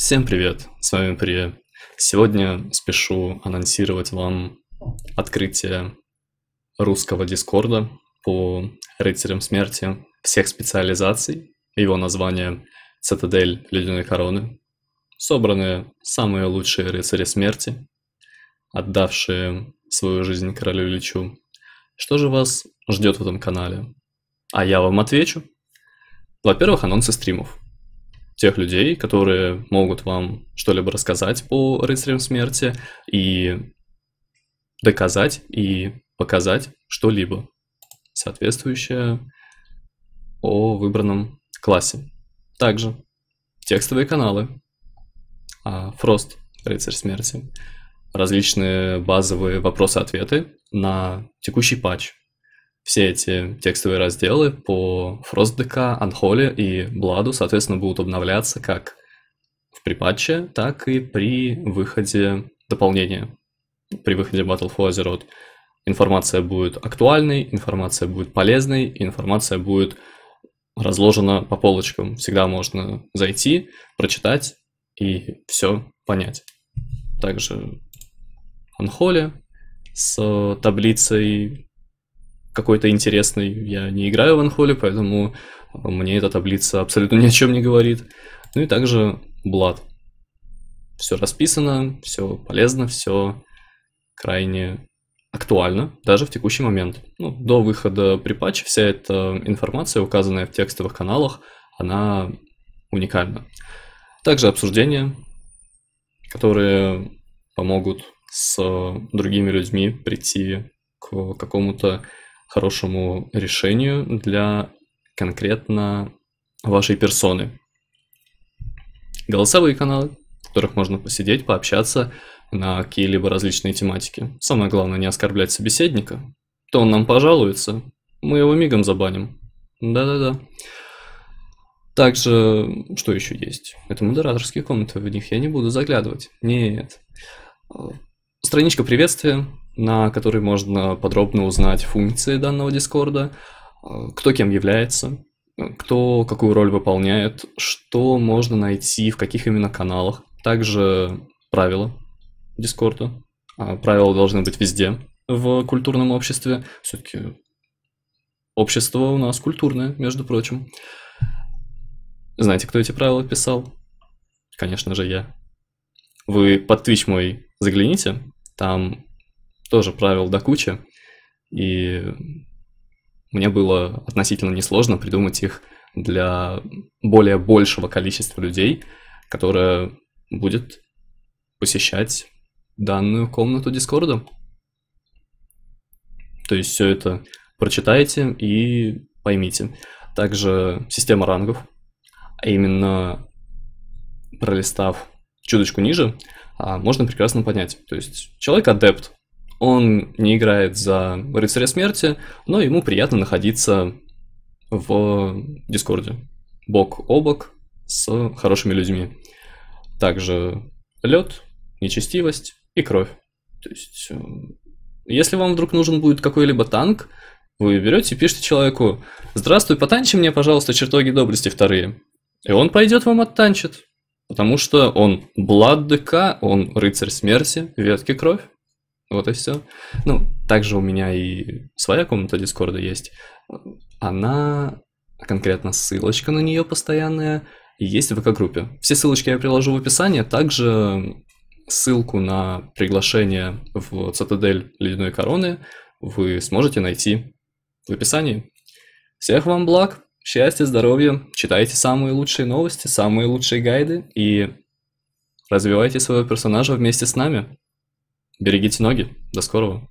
Всем привет, с вами Прия. Сегодня спешу анонсировать вам открытие русского дискорда по рыцарям смерти всех специализаций. Его название «Цитадель ледяной короны». Собраны самые лучшие рыцари смерти, отдавшие свою жизнь королю Личу. Что же вас ждет в этом канале? А я вам отвечу. Во-первых, анонсы стримов – тех людей, которые могут вам что-либо рассказать по рыцарям смерти и доказать и показать что-либо соответствующее о выбранном классе. Также текстовые каналы, а, Фрост, рыцарь смерти, различные базовые вопросы-ответы на текущий патч, все эти текстовые разделы по FrostDK, Unholy и Бладу, соответственно, будут обновляться как в припатче, так и при выходе дополнения, при выходе Battle for Azeroth. Информация будет актуальной, информация будет полезной, информация будет разложена по полочкам. Всегда можно зайти, прочитать и все понять. Также Unholy с таблицей какой-то интересный. Я не играю в Анхоле, поэтому э, мне эта таблица абсолютно ни о чем не говорит. Ну и также Блад. Все расписано, все полезно, все крайне актуально, даже в текущий момент. Ну, до выхода припатча вся эта информация, указанная в текстовых каналах, она уникальна. Также обсуждения, которые помогут с другими людьми прийти к какому-то хорошему решению для конкретно вашей персоны. Голосовые каналы, в которых можно посидеть, пообщаться на какие-либо различные тематики. Самое главное не оскорблять собеседника. То он нам пожалуется, мы его мигом забаним. Да-да-да. Также, что еще есть? Это модераторские комнаты, в них я не буду заглядывать. Нет. Страничка приветствия, на которой можно подробно узнать функции данного Дискорда, э, кто кем является, э, кто какую роль выполняет, что можно найти, в каких именно каналах. Также правила Дискорда. А, правила должны быть везде в культурном обществе. Все-таки общество у нас культурное, между прочим. Знаете, кто эти правила писал? Конечно же, я. Вы под Twitch мой загляните, там тоже правил до кучи, и мне было относительно несложно придумать их для более большего количества людей, которое будет посещать данную комнату Дискорда. То есть все это прочитайте и поймите. Также система рангов, а именно пролистав чуточку ниже, а, можно прекрасно понять. То есть человек адепт, он не играет за рыцаря смерти, но ему приятно находиться в Дискорде. Бок о бок с хорошими людьми. Также лед, нечестивость и кровь. То есть, э, если вам вдруг нужен будет какой-либо танк, вы берете и пишете человеку «Здравствуй, потанчи мне, пожалуйста, чертоги доблести вторые». И он пойдет вам оттанчит, потому что он Блад ДК, он рыцарь смерти, ветки кровь. Вот и все. Ну, также у меня и своя комната Дискорда есть. Она, конкретно ссылочка на нее постоянная, есть в ВК-группе. Все ссылочки я приложу в описании, также ссылку на приглашение в Цитадель Ледяной Короны вы сможете найти в описании. Всех вам благ, счастья, здоровья, читайте самые лучшие новости, самые лучшие гайды и развивайте своего персонажа вместе с нами. Берегите ноги. До скорого.